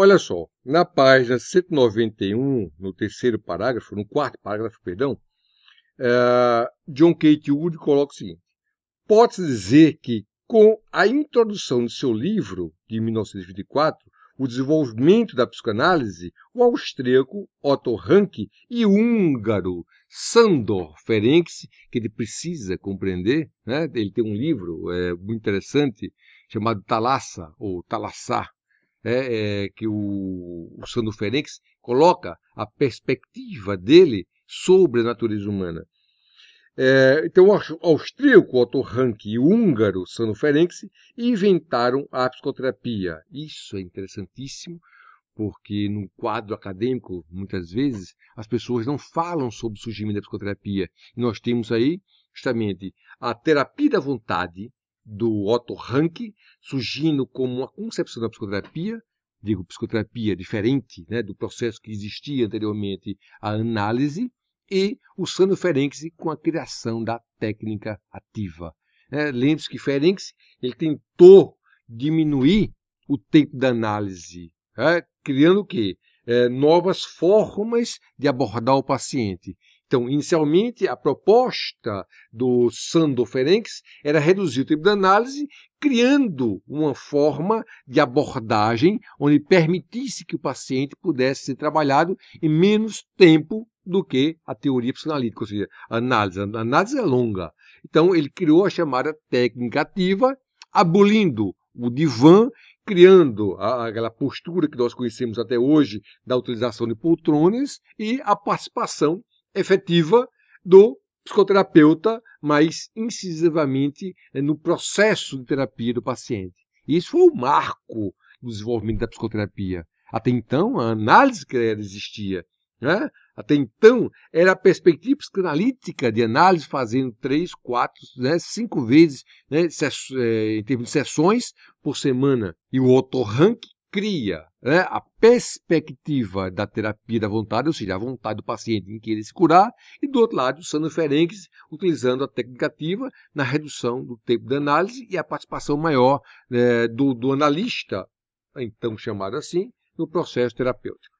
Olha só, na página 191, no terceiro parágrafo, no quarto parágrafo, perdão, uh, John Kate Wood coloca o seguinte: pode-se dizer que, com a introdução de seu livro, de 1924, O Desenvolvimento da Psicanálise, o austríaco Otto Ranke e o húngaro Sandor Ferenczi, que ele precisa compreender, né? ele tem um livro é, muito interessante chamado Talassa, ou Talassar, é, é, que o, o Sandro coloca a perspectiva dele sobre a natureza humana. É, então, o austríaco Otto Rank e o húngaro Sandro Ferenc inventaram a psicoterapia. Isso é interessantíssimo, porque no quadro acadêmico, muitas vezes, as pessoas não falam sobre o surgimento da psicoterapia. E nós temos aí, justamente, a terapia da vontade, do Otto Rank, surgindo como uma concepção da psicoterapia, digo psicoterapia diferente né, do processo que existia anteriormente, a análise, e o Sano Ferenc com a criação da técnica ativa. É, Lembre-se que Ferenc ele tentou diminuir o tempo da análise, é, criando o quê? É, novas formas de abordar o paciente. Então, inicialmente, a proposta do Sando Ferenx era reduzir o tempo da análise, criando uma forma de abordagem onde permitisse que o paciente pudesse ser trabalhado em menos tempo do que a teoria psicanalítica, ou seja, a análise. A análise é longa. Então, ele criou a chamada técnica ativa, abolindo o divã, criando a, aquela postura que nós conhecemos até hoje da utilização de poltrones e a participação efetiva do psicoterapeuta mas incisivamente eh, no processo de terapia do paciente. E isso foi o marco do desenvolvimento da psicoterapia. Até então, a análise que ela existia, né? até então, era a perspectiva psicanalítica de análise, fazendo três, quatro, né, cinco vezes né, eh, em termos de sessões por semana. E o Otto Rank cria né, a perspectiva da terapia da vontade, ou seja, a vontade do paciente em querer se curar, e do outro lado, o Sandro Ferenques utilizando a técnica ativa na redução do tempo de análise e a participação maior né, do, do analista, então chamado assim, no processo terapêutico.